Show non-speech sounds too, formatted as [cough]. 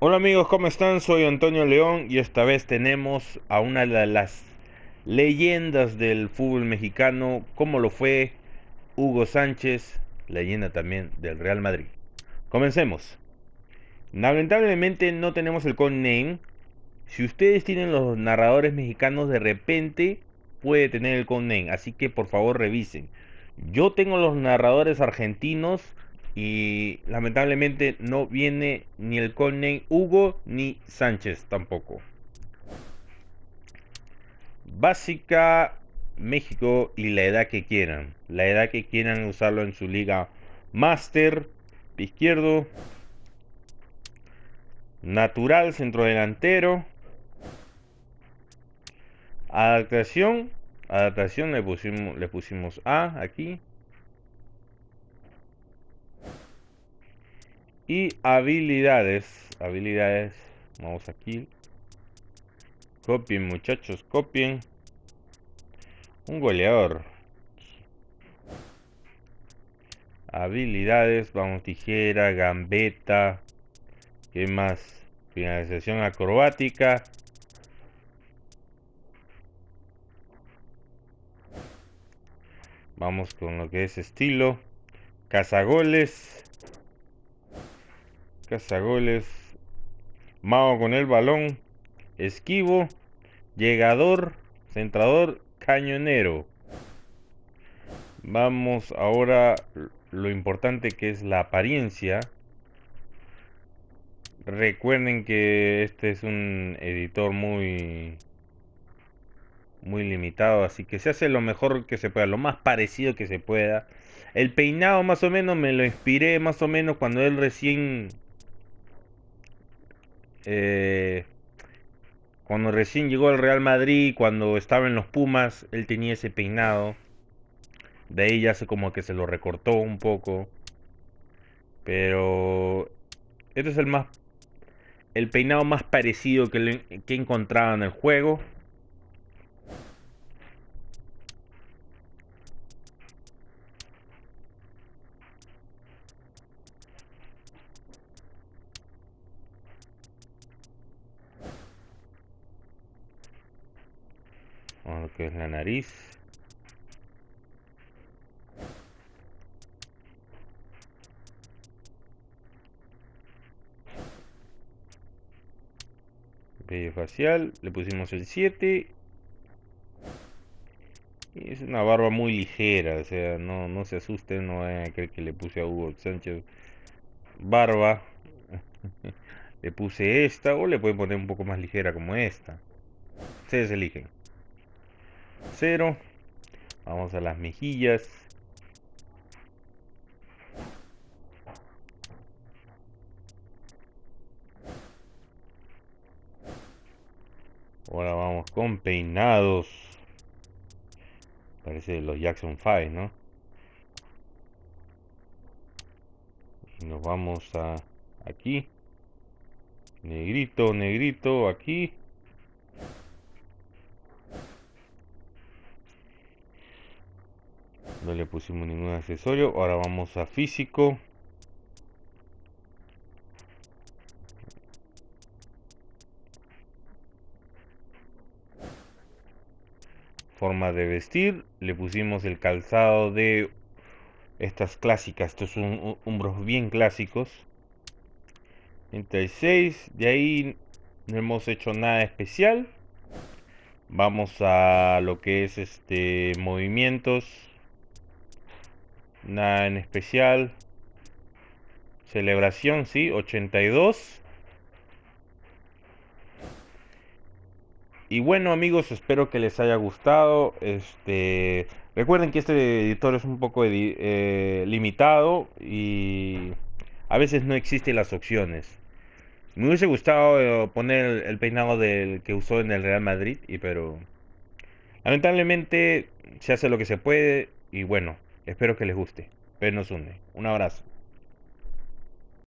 Hola amigos, ¿cómo están? Soy Antonio León y esta vez tenemos a una de las leyendas del fútbol mexicano, como lo fue Hugo Sánchez, leyenda también del Real Madrid. Comencemos. Lamentablemente no tenemos el name Si ustedes tienen los narradores mexicanos, de repente puede tener el name. así que por favor revisen. Yo tengo los narradores argentinos y lamentablemente no viene ni el cone Hugo ni Sánchez tampoco. Básica México y la edad que quieran. La edad que quieran usarlo en su liga Master. Izquierdo. Natural centro delantero. Adaptación. Adaptación le pusimos, le pusimos A aquí. Y habilidades. Habilidades. Vamos aquí. Copien, muchachos, copien. Un goleador. Habilidades. Vamos, tijera, gambeta. ¿Qué más? Finalización acrobática. Vamos con lo que es estilo. Cazagoles cazagoles. mago con el balón, esquivo, llegador, centrador, cañonero. Vamos ahora lo importante que es la apariencia. Recuerden que este es un editor muy muy limitado, así que se hace lo mejor que se pueda, lo más parecido que se pueda. El peinado más o menos me lo inspiré más o menos cuando él recién eh, cuando recién llegó al Real Madrid, cuando estaba en los Pumas, él tenía ese peinado. De ahí ya se como que se lo recortó un poco. Pero este es el más el peinado más parecido que, que encontraba en el juego. lo que es la nariz Bello facial, le pusimos el 7 y es una barba muy ligera, o sea, no, no se asusten, no vayan a creer que le puse a Hugo Sánchez barba [laughs] le puse esta o le pueden poner un poco más ligera como esta. Ustedes eligen cero, Vamos a las mejillas. Ahora vamos con peinados. Parece los Jackson Five ¿no? nos vamos a aquí. Negrito, negrito, aquí. no le pusimos ningún accesorio ahora vamos a físico forma de vestir le pusimos el calzado de estas clásicas estos son hombros bien clásicos 36 de ahí no hemos hecho nada especial vamos a lo que es este movimientos Nada en especial. Celebración, sí, 82. Y bueno amigos, espero que les haya gustado. Este, recuerden que este editor es un poco eh, limitado y a veces no existen las opciones. Me hubiese gustado eh, poner el, el, peinado del que usó en el Real Madrid, y pero lamentablemente se hace lo que se puede y bueno, Espero que les guste. Vernos nos Un abrazo.